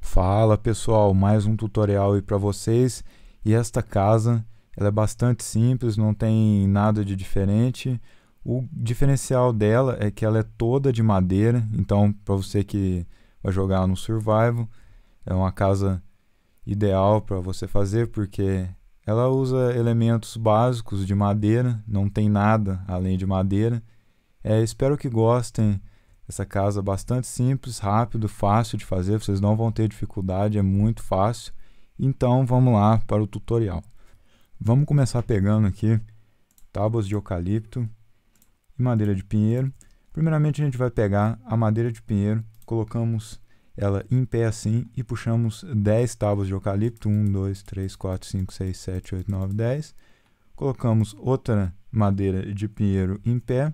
Fala pessoal, mais um tutorial aí para vocês e esta casa ela é bastante simples, não tem nada de diferente. O diferencial dela é que ela é toda de madeira, então para você que vai jogar no survival é uma casa ideal para você fazer porque ela usa elementos básicos de madeira, não tem nada além de madeira. É, espero que gostem. Essa casa bastante simples, rápido, fácil de fazer, vocês não vão ter dificuldade, é muito fácil. Então vamos lá para o tutorial. Vamos começar pegando aqui tábuas de eucalipto e madeira de pinheiro. Primeiramente a gente vai pegar a madeira de pinheiro, colocamos ela em pé assim e puxamos 10 tábuas de eucalipto, 1, 2, 3, 4, 5, 6, 7, 8, 9, 10. Colocamos outra madeira de pinheiro em pé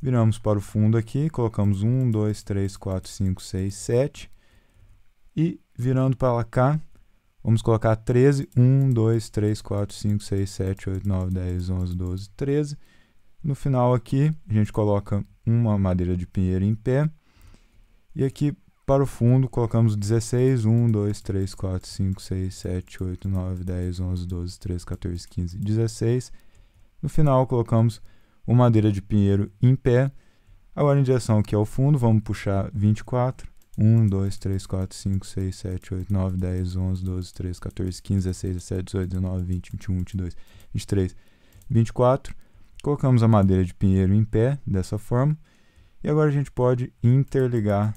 Viramos para o fundo aqui, colocamos 1, 2, 3, 4, 5, 6, 7. E virando para cá, vamos colocar 13. 1, 2, 3, 4, 5, 6, 7, 8, 9, 10, 11, 12, 13. No final aqui, a gente coloca uma madeira de pinheiro em pé. E aqui para o fundo, colocamos 16. 1, 2, 3, 4, 5, 6, 7, 8, 9, 10, 11, 12, 13, 14, 15, 16. No final, colocamos o madeira de pinheiro em pé. Agora em direção aqui ao é fundo, vamos puxar 24. 1, 2, 3, 4, 5, 6, 7, 8, 9, 10, 11, 12, 13, 14, 15, 16, 17, 18, 19, 20, 21, 22, 23, 24. Colocamos a madeira de pinheiro em pé, dessa forma. E agora a gente pode interligar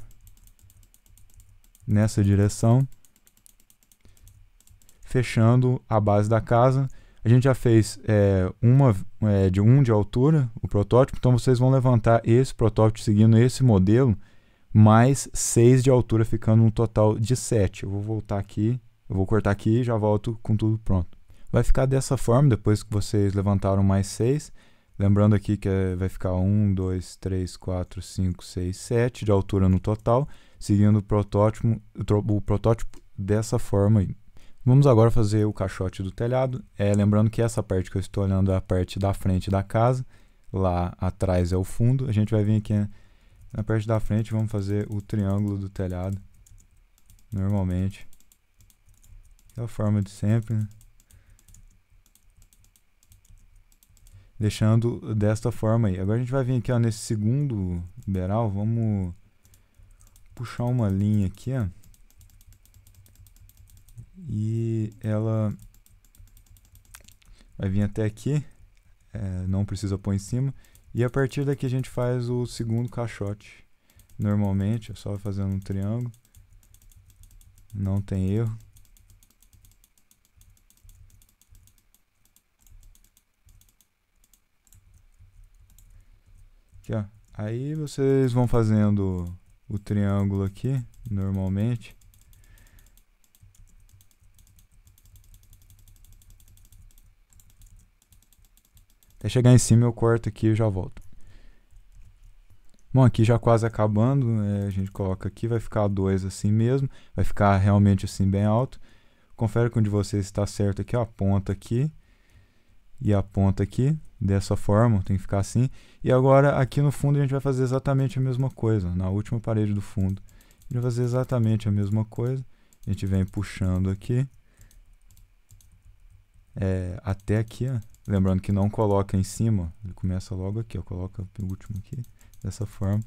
nessa direção, fechando a base da casa. A gente já fez é, uma é, de um de altura, o protótipo, então vocês vão levantar esse protótipo seguindo esse modelo, mais 6 de altura, ficando um total de 7. Eu vou voltar aqui, eu vou cortar aqui e já volto com tudo pronto. Vai ficar dessa forma, depois que vocês levantaram mais 6. Lembrando aqui que é, vai ficar 1, 2, 3, 4, 5, 6, 7 de altura no total, seguindo o protótipo, o protótipo dessa forma aí. Vamos agora fazer o caixote do telhado. É, lembrando que essa parte que eu estou olhando é a parte da frente da casa. Lá atrás é o fundo. A gente vai vir aqui né? na parte da frente vamos fazer o triângulo do telhado. Normalmente. É a forma de sempre. Né? Deixando desta forma aí. Agora a gente vai vir aqui ó, nesse segundo beral. Vamos puxar uma linha aqui. Ó e ela vai vir até aqui, é, não precisa pôr em cima, e a partir daqui a gente faz o segundo caixote. Normalmente é só fazendo um triângulo, não tem erro. Aqui, ó. Aí vocês vão fazendo o triângulo aqui, normalmente. Até chegar em cima eu corto aqui e já volto. Bom, aqui já quase acabando, né? a gente coloca aqui, vai ficar 2 assim mesmo, vai ficar realmente assim bem alto. Confere com de vocês está certo aqui, ó, a ponta aqui e a ponta aqui, dessa forma, tem que ficar assim. E agora aqui no fundo a gente vai fazer exatamente a mesma coisa, na última parede do fundo. A gente vai fazer exatamente a mesma coisa, a gente vem puxando aqui é, até aqui, ó. lembrando que não coloca em cima, ele começa logo aqui, ó, coloca o último aqui, dessa forma.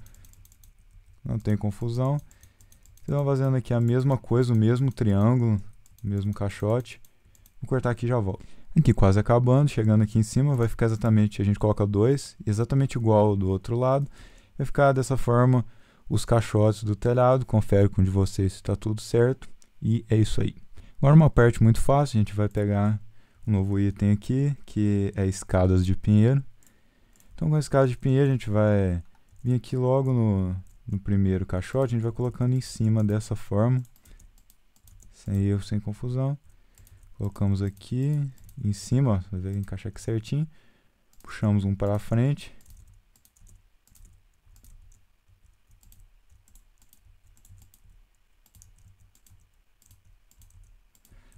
Não tem confusão. Vocês vão fazendo aqui a mesma coisa, o mesmo triângulo, o mesmo caixote. Vou cortar aqui e já volto. Aqui quase acabando, chegando aqui em cima, vai ficar exatamente, a gente coloca dois, exatamente igual do outro lado. Vai ficar dessa forma os caixotes do telhado, confere com o de vocês se está tudo certo. E é isso aí. Agora uma parte muito fácil, a gente vai pegar um novo item aqui, que é escadas de pinheiro. Então com a escada de pinheiro a gente vai vir aqui logo no, no primeiro caixote, a gente vai colocando em cima dessa forma, sem erro, sem confusão. Colocamos aqui em cima, ó, vai encaixar aqui certinho. Puxamos um para frente.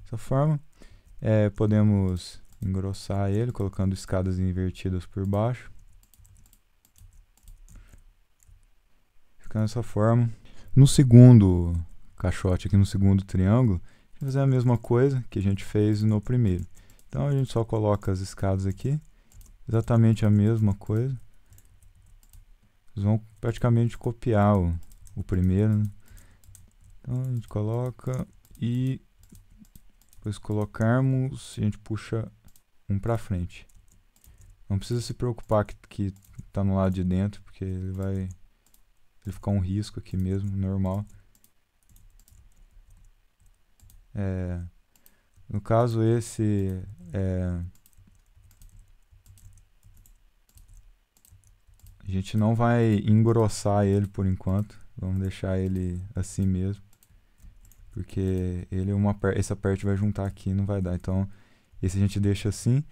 Dessa forma. É, podemos engrossar ele colocando escadas invertidas por baixo. Fica dessa forma. No segundo caixote aqui, no segundo triângulo, a fazer a mesma coisa que a gente fez no primeiro. Então a gente só coloca as escadas aqui, exatamente a mesma coisa. Eles vão praticamente copiar o, o primeiro. Né? Então a gente coloca e depois colocarmos a gente puxa um para frente. Não precisa se preocupar que, que tá no lado de dentro, porque ele vai ele ficar um risco aqui mesmo, normal. É, no caso esse é, a gente não vai engrossar ele por enquanto, vamos deixar ele assim mesmo porque ele uma essa parte vai juntar aqui não vai dar. Então, esse a gente deixa assim.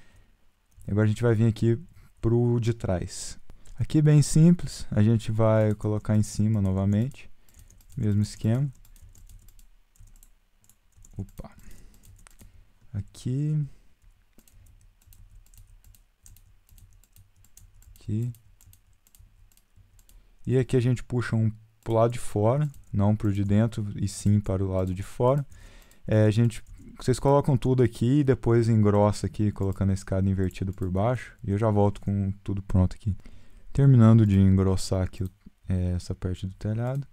Agora a gente vai vir aqui pro de trás. Aqui bem simples, a gente vai colocar em cima novamente, mesmo esquema. Opa. Aqui. Aqui. E aqui a gente puxa um para o lado de fora, não para o de dentro, e sim para o lado de fora. É, a gente, vocês colocam tudo aqui e depois engrossa aqui, colocando a escada invertida por baixo. E eu já volto com tudo pronto aqui. Terminando de engrossar aqui é, essa parte do telhado.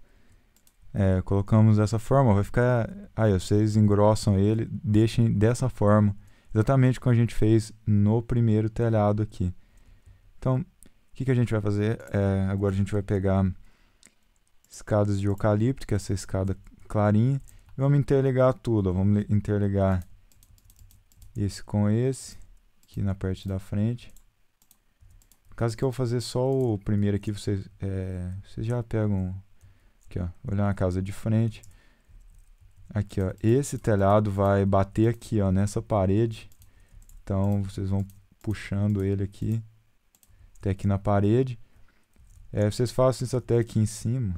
É, colocamos dessa forma, vai ficar... Aí, vocês engrossam ele, deixem dessa forma. Exatamente como a gente fez no primeiro telhado aqui. Então, o que, que a gente vai fazer? É, agora a gente vai pegar escadas de eucalipto, que é essa escada clarinha. E vamos interligar tudo, ó. vamos interligar esse com esse, aqui na parte da frente. No caso que eu vou fazer só o primeiro aqui, vocês, é, vocês já pegam, aqui ó, olhar casa de frente. Aqui ó, esse telhado vai bater aqui ó, nessa parede. Então vocês vão puxando ele aqui, até aqui na parede. É, vocês façam isso até aqui em cima.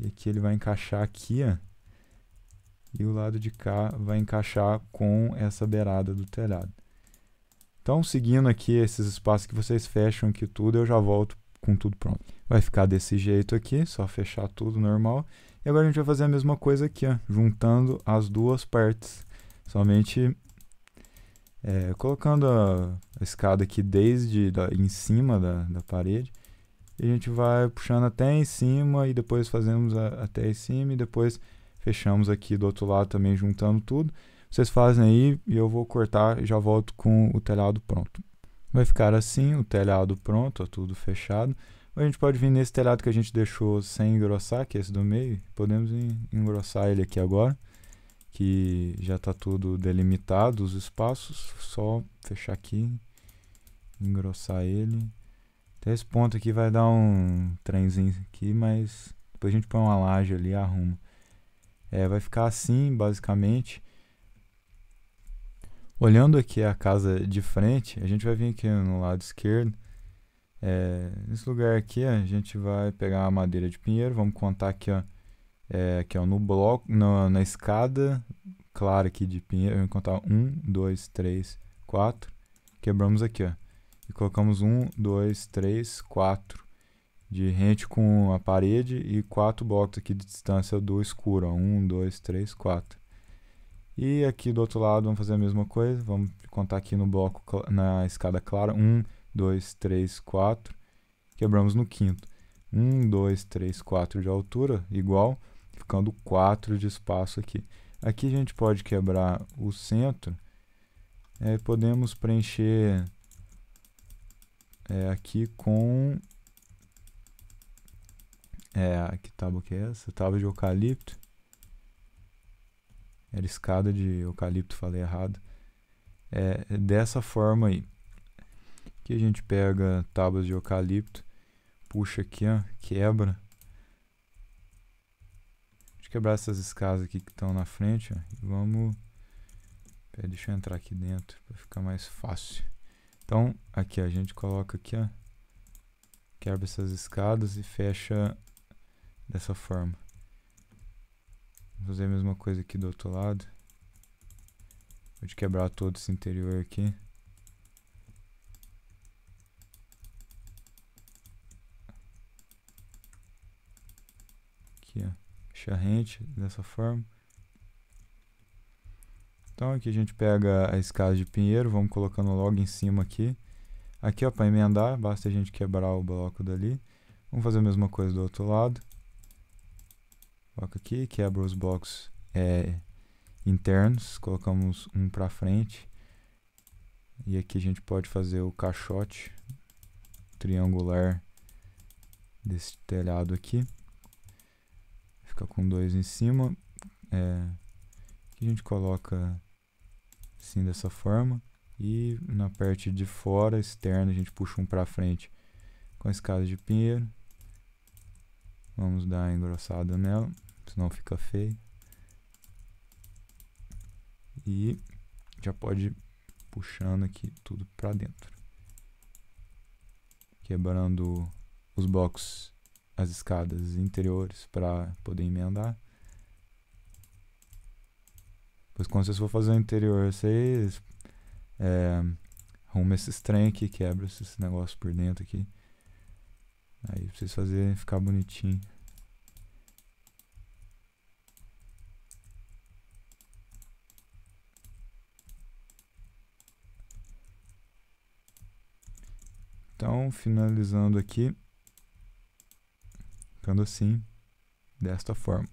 E aqui ele vai encaixar aqui, ó. E o lado de cá vai encaixar com essa beirada do telhado. Então, seguindo aqui esses espaços que vocês fecham aqui tudo, eu já volto com tudo pronto. Vai ficar desse jeito aqui, só fechar tudo normal. E agora a gente vai fazer a mesma coisa aqui, ó, juntando as duas partes. Somente é, colocando a, a escada aqui desde da, em cima da, da parede e a gente vai puxando até em cima e depois fazemos a, até em cima e depois fechamos aqui do outro lado também juntando tudo. Vocês fazem aí e eu vou cortar e já volto com o telhado pronto. Vai ficar assim, o telhado pronto, ó, tudo fechado. A gente pode vir nesse telhado que a gente deixou sem engrossar, que é esse do meio. Podemos engrossar ele aqui agora, que já está tudo delimitado os espaços. Só fechar aqui, engrossar ele esse ponto aqui vai dar um trenzinho aqui, mas depois a gente põe uma laje ali e arruma. É, vai ficar assim, basicamente. Olhando aqui a casa de frente, a gente vai vir aqui no lado esquerdo. É, nesse lugar aqui, a gente vai pegar a madeira de pinheiro, vamos contar aqui, ó, é, aqui ó, no bloco, na, na escada clara aqui de pinheiro, vamos contar 1, 2, 3, 4, quebramos aqui, ó e colocamos um, dois, três, quatro de rente com a parede e quatro blocos aqui de distância do escuro, ó. um, dois, três, quatro. E aqui do outro lado vamos fazer a mesma coisa, vamos contar aqui no bloco na escada clara, um, dois, três, quatro, quebramos no quinto, um, dois, três, quatro de altura, igual, ficando quatro de espaço aqui. Aqui a gente pode quebrar o centro, é, podemos preencher é, aqui com. É, que tábua que é essa? Tábua de eucalipto. Era escada de eucalipto, falei errado. É, é dessa forma aí. Aqui a gente pega tábuas de eucalipto, puxa aqui, ó, quebra. Deixa eu quebrar essas escadas aqui que estão na frente, ó, e vamos... Pera, deixa eu entrar aqui dentro para ficar mais fácil. Então, aqui a gente coloca aqui, ó, quebra essas escadas e fecha dessa forma. Vou fazer a mesma coisa aqui do outro lado. Vou quebrar todo esse interior aqui. Aqui, ó. Charrente dessa forma. Então aqui a gente pega a escada de pinheiro, vamos colocando logo em cima aqui. Aqui ó, para emendar, basta a gente quebrar o bloco dali. Vamos fazer a mesma coisa do outro lado. Coloca aqui, quebra os blocos é, internos, colocamos um para frente. E aqui a gente pode fazer o caixote triangular desse telhado aqui. Fica com dois em cima. É, aqui a gente coloca assim dessa forma. E na parte de fora, externa, a gente puxa um para frente com a escada de pinheiro. Vamos dar uma engrossada nela, senão fica feio. E já pode ir puxando aqui tudo para dentro. Quebrando os blocos, as escadas interiores para poder emendar. Pois quando vocês for fazer o interior, vocês é, arrumam esses trem aqui, quebra esses negócios por dentro aqui. Aí vocês fazerem ficar bonitinho. Então, finalizando aqui, ficando assim, desta forma.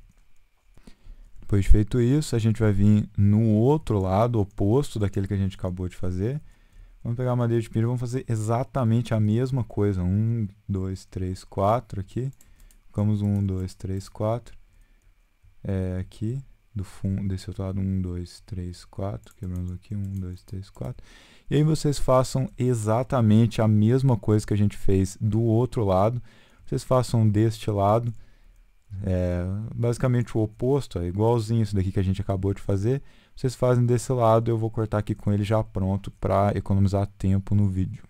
Pois feito isso, a gente vai vir no outro lado, oposto daquele que a gente acabou de fazer. Vamos pegar a madeira de pino e vamos fazer exatamente a mesma coisa. 1, 2, 3, 4 aqui. Colocamos 1, 2, 3, 4. É, aqui, do fundo, desse outro lado, 1, 2, 3, 4. Quebramos aqui, 1, 2, 3, 4. E aí vocês façam exatamente a mesma coisa que a gente fez do outro lado. Vocês façam deste lado é basicamente o oposto, é igualzinho isso daqui que a gente acabou de fazer. Vocês fazem desse lado, eu vou cortar aqui com ele já pronto para economizar tempo no vídeo.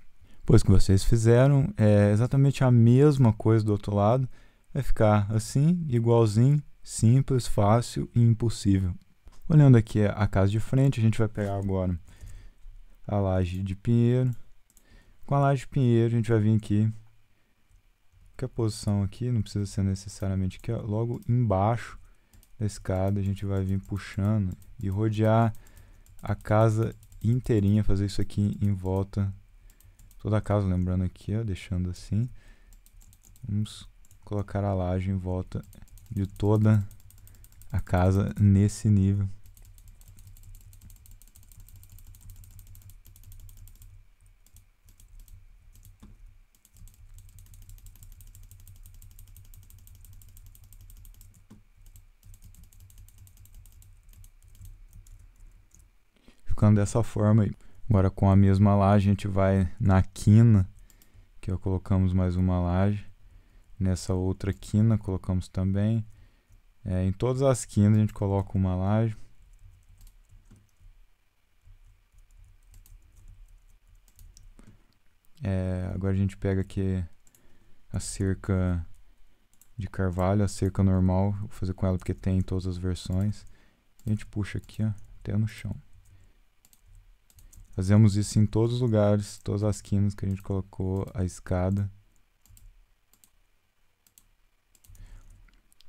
Pois que vocês fizeram é exatamente a mesma coisa do outro lado, vai ficar assim, igualzinho, simples, fácil e impossível. Olhando aqui a casa de frente, a gente vai pegar agora a laje de pinheiro. Com a laje de pinheiro, a gente vai vir aqui Qualquer posição aqui, não precisa ser necessariamente aqui, ó, logo embaixo da escada, a gente vai vir puxando e rodear a casa inteirinha, fazer isso aqui em volta, toda a casa, lembrando aqui, ó, deixando assim. Vamos colocar a laje em volta de toda a casa nesse nível. ficando dessa forma aí. Agora com a mesma laje a gente vai na quina, que é, colocamos mais uma laje. Nessa outra quina colocamos também. É, em todas as quinas a gente coloca uma laje. É, agora a gente pega aqui a cerca de carvalho, a cerca normal, vou fazer com ela porque tem em todas as versões. A gente puxa aqui ó, até no chão. Fazemos isso em todos os lugares, todas as quinas que a gente colocou, a escada.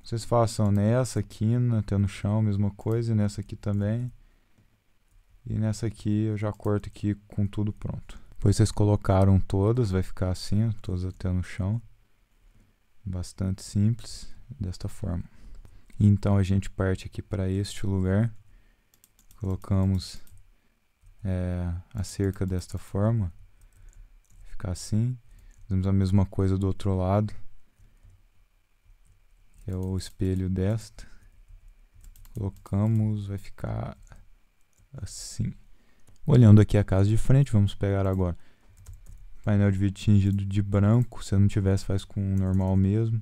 Vocês façam nessa quina, até no chão, mesma coisa, e nessa aqui também. E nessa aqui eu já corto aqui com tudo pronto. Depois vocês colocaram todas, vai ficar assim, todas até no chão. Bastante simples, desta forma. Então a gente parte aqui para este lugar. Colocamos é, a cerca desta forma. Ficar assim. Fazemos a mesma coisa do outro lado. Que é o espelho desta. Colocamos, vai ficar assim. Olhando aqui a casa de frente, vamos pegar agora painel de vidro tingido de branco. Se não tivesse, faz com o normal mesmo.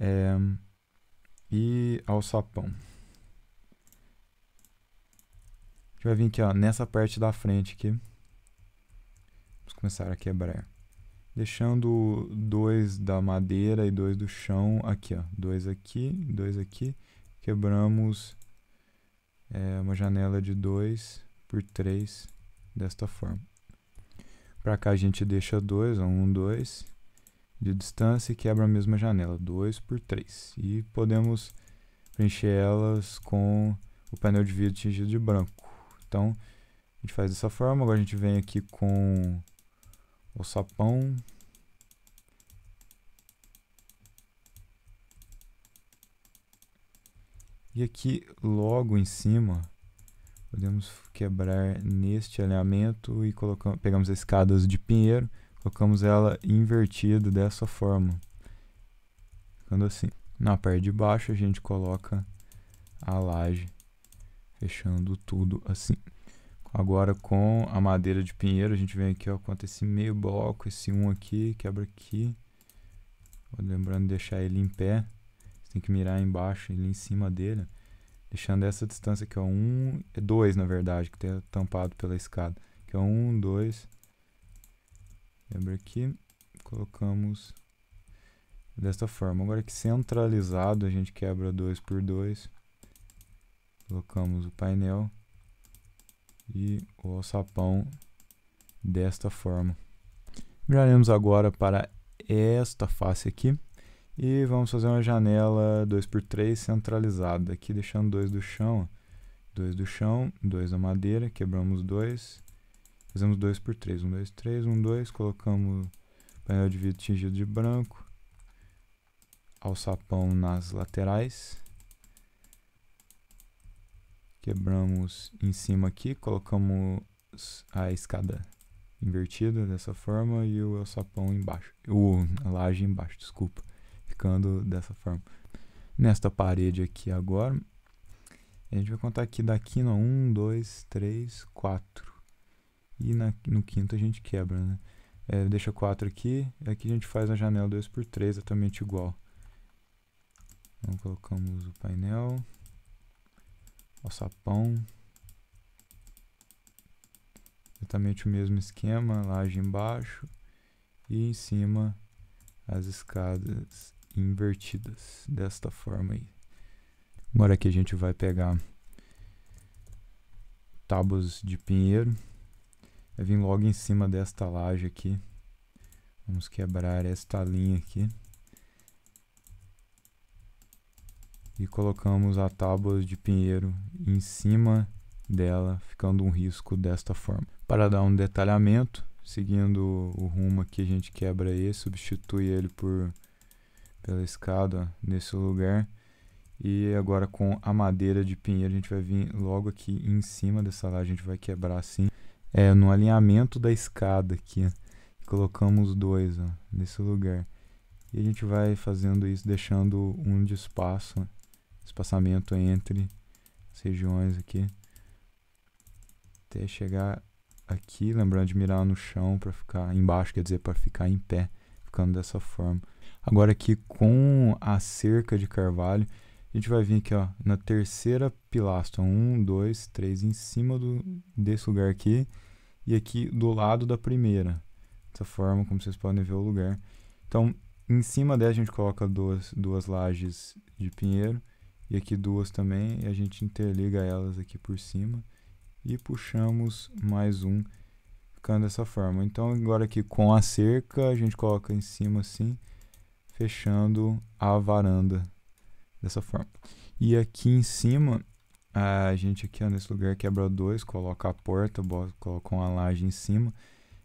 É, e alçapão. sapão. vai vir aqui, ó, nessa parte da frente aqui. Vamos começar a quebrar. Deixando dois da madeira e dois do chão aqui, ó. Dois aqui, dois aqui. Quebramos é, uma janela de dois por três desta forma. Para cá a gente deixa dois um dois de distância e quebra a mesma janela, 2 por 3. E podemos preencher elas com o painel de vidro tingido de branco. Então, a gente faz dessa forma. Agora a gente vem aqui com o sapão. E aqui logo em cima, podemos quebrar neste alinhamento e colocamos, pegamos as escadas de pinheiro, colocamos ela invertida dessa forma. Ficando assim. Na parte de baixo a gente coloca a laje fechando tudo assim. Agora com a madeira de pinheiro, a gente vem aqui, ó, conta esse meio bloco, esse um aqui, quebra aqui. Lembrando de deixar ele em pé. Você tem que mirar embaixo, ele em cima dele. Deixando essa distância aqui, ó, é um, é dois na verdade, que tá tampado pela escada. Que é um, dois, quebra aqui, colocamos desta forma. Agora que centralizado, a gente quebra dois por dois Colocamos o painel e o alçapão desta forma. Viraremos agora para esta face aqui e vamos fazer uma janela 2x3 centralizada aqui, deixando dois do chão, dois do chão, dois da madeira, quebramos dois, fazemos 2x3, 1, 2, 3, 1, 2, colocamos painel de vidro tingido de branco, alçapão nas laterais, Quebramos em cima aqui, colocamos a escada invertida dessa forma e o sapão embaixo, o, a laje embaixo, desculpa, ficando dessa forma. Nesta parede aqui agora, a gente vai contar aqui da quina 1, 2, 3, 4. E na, no quinto a gente quebra, né? É, deixa 4 aqui, aqui é a gente faz a janela 2 x 3 exatamente igual. Então colocamos o painel, alçapão. Exatamente o mesmo esquema, laje embaixo e em cima as escadas invertidas, desta forma aí. Agora que a gente vai pegar tábuas de pinheiro, vai vir logo em cima desta laje aqui. Vamos quebrar esta linha aqui. e colocamos a tábua de pinheiro em cima dela, ficando um risco desta forma. Para dar um detalhamento, seguindo o rumo aqui, a gente quebra esse, substitui ele por pela escada nesse lugar. E agora com a madeira de pinheiro, a gente vai vir logo aqui em cima dessa lá, a gente vai quebrar assim. É, no alinhamento da escada aqui, colocamos dois ó, nesse lugar. E a gente vai fazendo isso, deixando um de espaço, espaçamento entre as regiões aqui. Até chegar aqui, lembrando de mirar no chão para ficar embaixo, quer dizer, para ficar em pé, ficando dessa forma. Agora aqui com a cerca de carvalho, a gente vai vir aqui ó, na terceira pilastra, um, dois, três, em cima do, desse lugar aqui, e aqui do lado da primeira. Dessa forma, como vocês podem ver o lugar. Então, em cima dela a gente coloca duas, duas lajes de pinheiro, e aqui duas também, e a gente interliga elas aqui por cima e puxamos mais um, ficando dessa forma. Então agora aqui com a cerca, a gente coloca em cima assim, fechando a varanda dessa forma. E aqui em cima, a gente aqui ó, nesse lugar quebra dois, coloca a porta, bota, coloca uma laje em cima,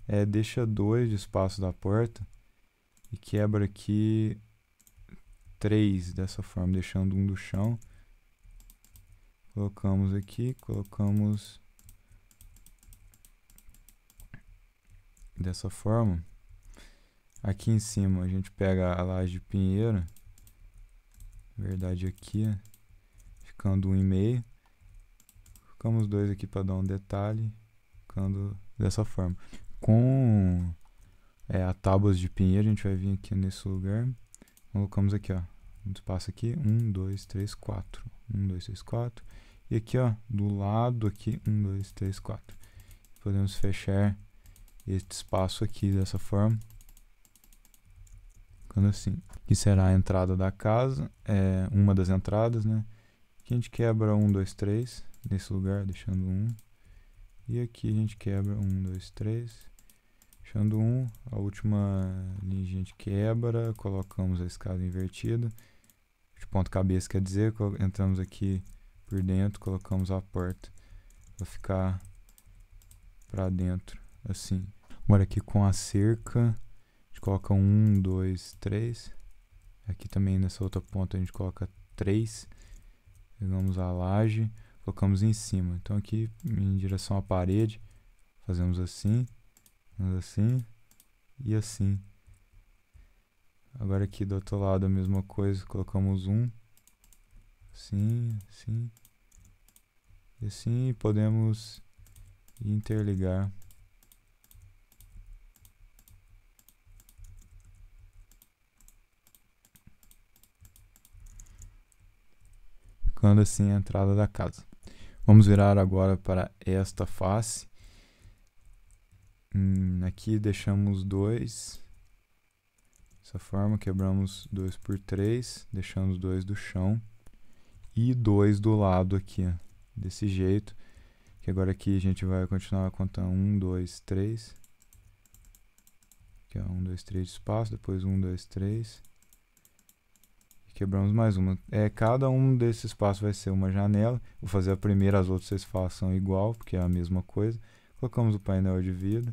é, deixa dois de espaço da porta e quebra aqui três dessa forma, deixando um do chão. Colocamos aqui, colocamos dessa forma. Aqui em cima a gente pega a laje de pinheiro, na verdade aqui, ficando um e meio. Colocamos dois aqui para dar um detalhe, ficando dessa forma. Com é, a tábuas de pinheiro, a gente vai vir aqui nesse lugar. Colocamos aqui, ó. Então, um espaço aqui, 1, 2, 3, 4. 1, 2, 3, 4. E aqui, ó, do lado aqui, 1, 2, 3, 4. Podemos fechar este espaço aqui dessa forma. Ficando assim. Que será a entrada da casa, é uma das entradas, né? Aqui a gente quebra 1, 2, 3 nesse lugar, deixando 1. E aqui a gente quebra 1, 2, 3 deixando 1. a última linha a gente quebra, colocamos a escada invertida de ponta cabeça quer dizer, entramos aqui por dentro, colocamos a porta vai ficar para dentro, assim. Agora aqui com a cerca, a gente coloca um, dois, três. Aqui também nessa outra ponta a gente coloca três. Pegamos a laje, colocamos em cima. Então aqui em direção à parede, fazemos assim, assim e assim. Agora aqui do outro lado a mesma coisa, colocamos um. Assim, assim. E assim podemos interligar. Ficando assim a entrada da casa. Vamos virar agora para esta face. Hum, aqui deixamos dois Dessa forma, quebramos 2 por 3, deixando dois do chão e 2 do lado aqui, desse jeito. Que agora aqui a gente vai continuar a contar 1, 2, 3. Aqui, ó, 1, 2, 3 de espaço, depois 1, 2, 3. quebramos mais uma. É, cada um desses espaços vai ser uma janela. Vou fazer a primeira, as outras vocês façam igual, porque é a mesma coisa. Colocamos o painel de vidro.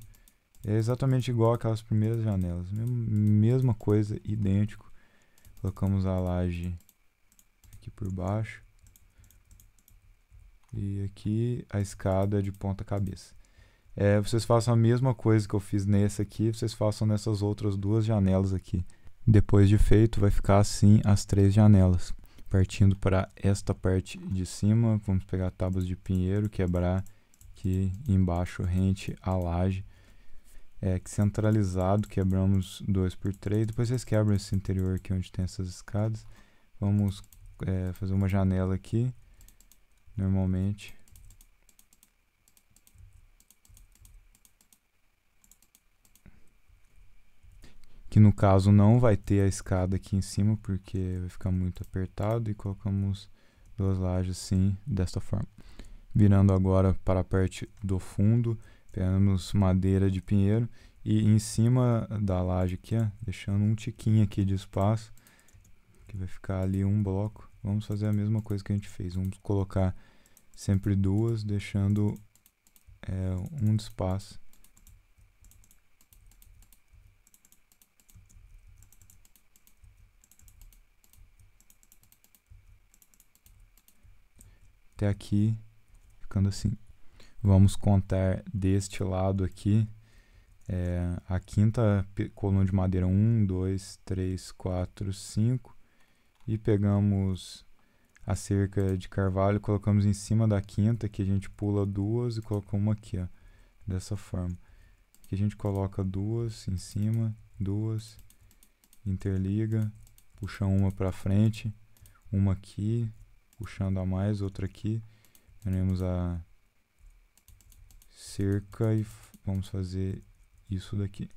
É exatamente igual aquelas primeiras janelas. Mesma coisa, idêntico. Colocamos a laje aqui por baixo. E aqui a escada de ponta cabeça. É, vocês façam a mesma coisa que eu fiz nessa aqui, vocês façam nessas outras duas janelas aqui. Depois de feito, vai ficar assim as três janelas. Partindo para esta parte de cima, vamos pegar tábuas de pinheiro, quebrar aqui embaixo rente à laje é, que centralizado, quebramos 2 por 3. Depois vocês quebram esse interior aqui onde tem essas escadas. Vamos é, fazer uma janela aqui, normalmente. Que no caso não vai ter a escada aqui em cima, porque vai ficar muito apertado. E colocamos duas lajes assim, desta forma. Virando agora para a parte do fundo pegamos madeira de pinheiro e em cima da laje aqui, ó, deixando um tiquinho aqui de espaço, que vai ficar ali um bloco. Vamos fazer a mesma coisa que a gente fez, vamos colocar sempre duas, deixando é, um de espaço. Até aqui, ficando assim. Vamos contar deste lado aqui é, a quinta coluna de madeira 1, 2, 3, 4, 5 e pegamos a cerca de carvalho, colocamos em cima da quinta, que a gente pula duas e colocou uma aqui, ó, dessa forma. Aqui a gente coloca duas em cima, duas, interliga, puxa uma para frente, uma aqui, puxando a mais, outra aqui, teremos a cerca e vamos fazer isso daqui.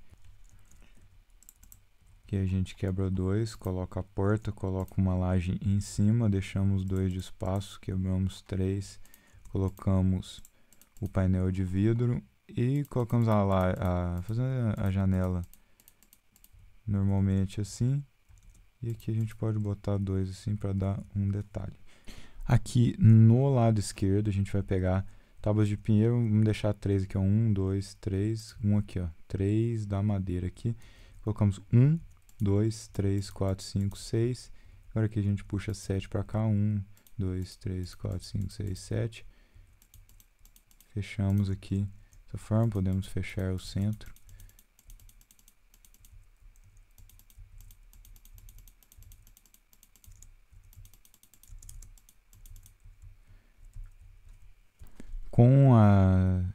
Aqui a gente quebra dois, coloca a porta, coloca uma laje em cima, deixamos dois de espaço, quebramos três, colocamos o painel de vidro e colocamos a, la a, fazendo a janela normalmente assim. E aqui a gente pode botar dois assim para dar um detalhe. Aqui no lado esquerdo a gente vai pegar Tábuas de pinheiro, vamos deixar três aqui, ó. Um, dois, três, um aqui, ó. Três da madeira aqui. Colocamos um, dois, três, quatro, cinco, seis. Agora aqui a gente puxa sete para cá. Um, dois, três, quatro, cinco, seis, sete. Fechamos aqui dessa forma. Podemos fechar o centro. com a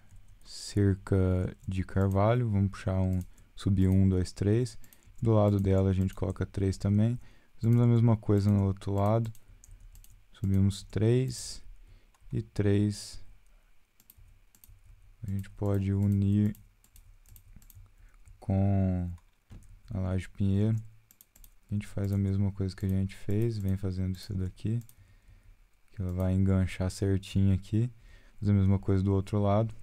cerca de carvalho, vamos puxar um, subir um, dois, três. Do lado dela a gente coloca três também. Fazemos a mesma coisa no outro lado. Subimos três e três. A gente pode unir com a laje pinheiro. A gente faz a mesma coisa que a gente fez, vem fazendo isso daqui. Que ela vai enganchar certinho aqui. Fazer a mesma coisa do outro lado.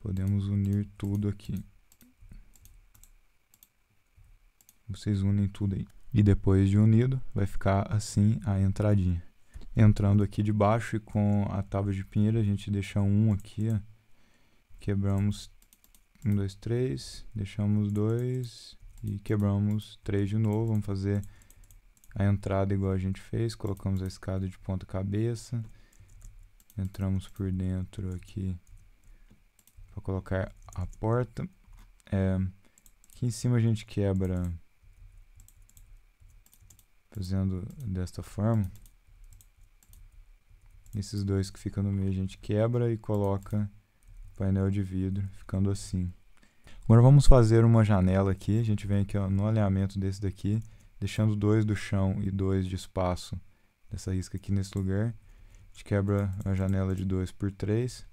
Podemos unir tudo aqui. Vocês unem tudo aí. E depois de unido, vai ficar assim a entradinha. Entrando aqui de baixo e com a tábua de pinheiro, a gente deixa um aqui, ó. Quebramos um, dois, três. Deixamos dois e quebramos três de novo. Vamos fazer a entrada igual a gente fez, colocamos a escada de ponta cabeça, entramos por dentro aqui para colocar a porta. É, aqui em cima a gente quebra fazendo desta forma. Esses dois que ficam no meio a gente quebra e coloca painel de vidro, ficando assim. Agora vamos fazer uma janela aqui. A gente vem aqui ó, no alinhamento desse daqui, deixando dois do chão e dois de espaço dessa risca aqui nesse lugar. A gente quebra a janela de 2 por 3.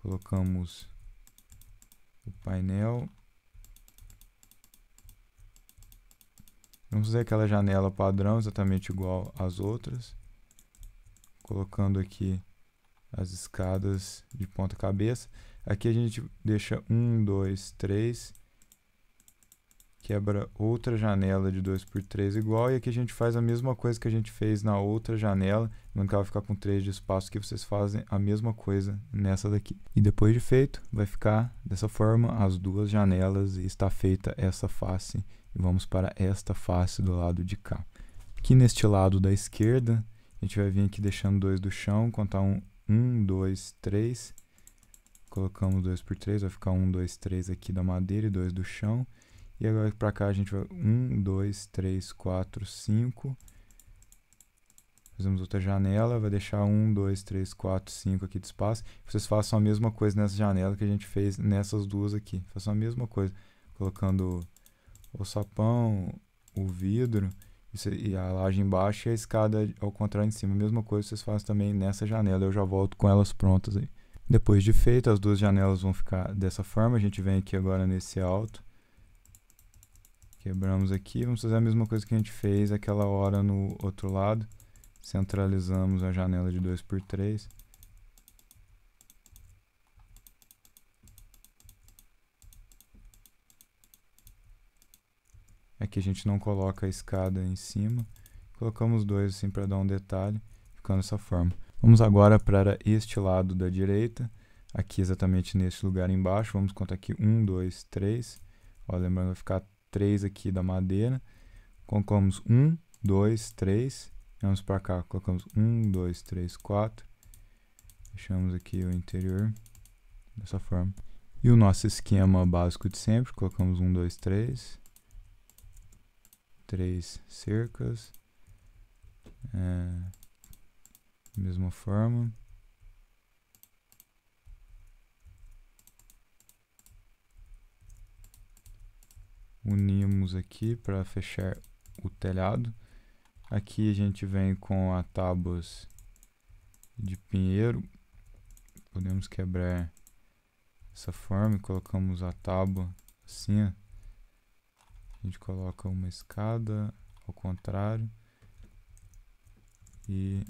Colocamos o painel. Vamos fazer aquela janela padrão, exatamente igual às outras. Colocando aqui as escadas de ponta cabeça. Aqui a gente deixa 1, 2, 3. quebra outra janela de 2 por 3 igual, e aqui a gente faz a mesma coisa que a gente fez na outra janela, lembrando que ela vai ficar com 3 de espaço, que vocês fazem a mesma coisa nessa daqui. E depois de feito, vai ficar dessa forma as duas janelas, e está feita essa face, e vamos para esta face do lado de cá. Aqui neste lado da esquerda, a gente vai vir aqui deixando 2 do chão, contar 1, 2, 3 colocamos 2 por 3, vai ficar 1, 2, 3 aqui da madeira e 2 do chão. E agora para cá a gente vai 1, 2, 3, 4, 5. Fazemos outra janela, vai deixar 1, 2, 3, 4, 5 aqui de espaço. Vocês façam a mesma coisa nessa janela que a gente fez nessas duas aqui. Façam a mesma coisa, colocando o sapão, o vidro e a laje embaixo e a escada ao contrário em cima. A mesma coisa vocês fazem também nessa janela. Eu já volto com elas prontas aí. Depois de feito, as duas janelas vão ficar dessa forma. A gente vem aqui agora nesse alto. Quebramos aqui. Vamos fazer a mesma coisa que a gente fez aquela hora no outro lado. Centralizamos a janela de 2x3. Aqui a gente não coloca a escada em cima. Colocamos dois assim para dar um detalhe, ficando dessa forma. Vamos agora para este lado da direita, aqui exatamente neste lugar embaixo. Vamos contar aqui 1, 2, 3. Lembrando que vai ficar 3 aqui da madeira. Colocamos 1, 2, 3. Vamos para cá, colocamos 1, 2, 3, 4. Fechamos aqui o interior dessa forma. E o nosso esquema básico de sempre, colocamos 1, 2, 3. 3 cercas. É da mesma forma. Unimos aqui para fechar o telhado. Aqui a gente vem com a tábuas de pinheiro. Podemos quebrar essa forma e colocamos a tábua assim. A gente coloca uma escada ao contrário. E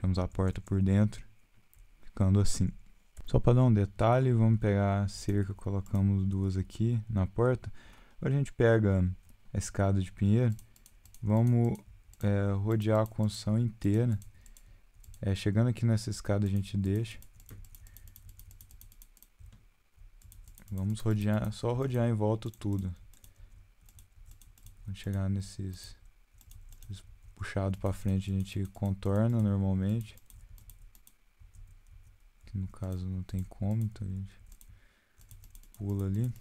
Fechamos a porta por dentro, ficando assim. Só para dar um detalhe, vamos pegar a cerca, colocamos duas aqui na porta. Agora a gente pega a escada de pinheiro, vamos é, rodear a construção inteira. É, chegando aqui nessa escada a gente deixa. Vamos rodear, só rodear em volta tudo. Vamos chegar nesses puxado para frente a gente contorna normalmente. Que no caso não tem como, então a gente pula ali.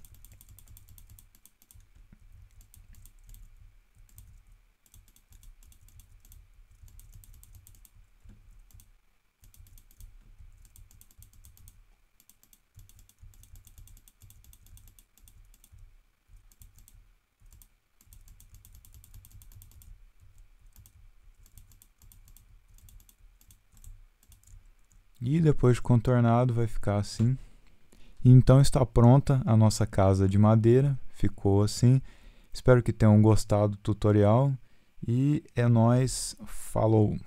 E depois de contornado vai ficar assim. E então está pronta a nossa casa de madeira, ficou assim. Espero que tenham gostado do tutorial e é nós falou.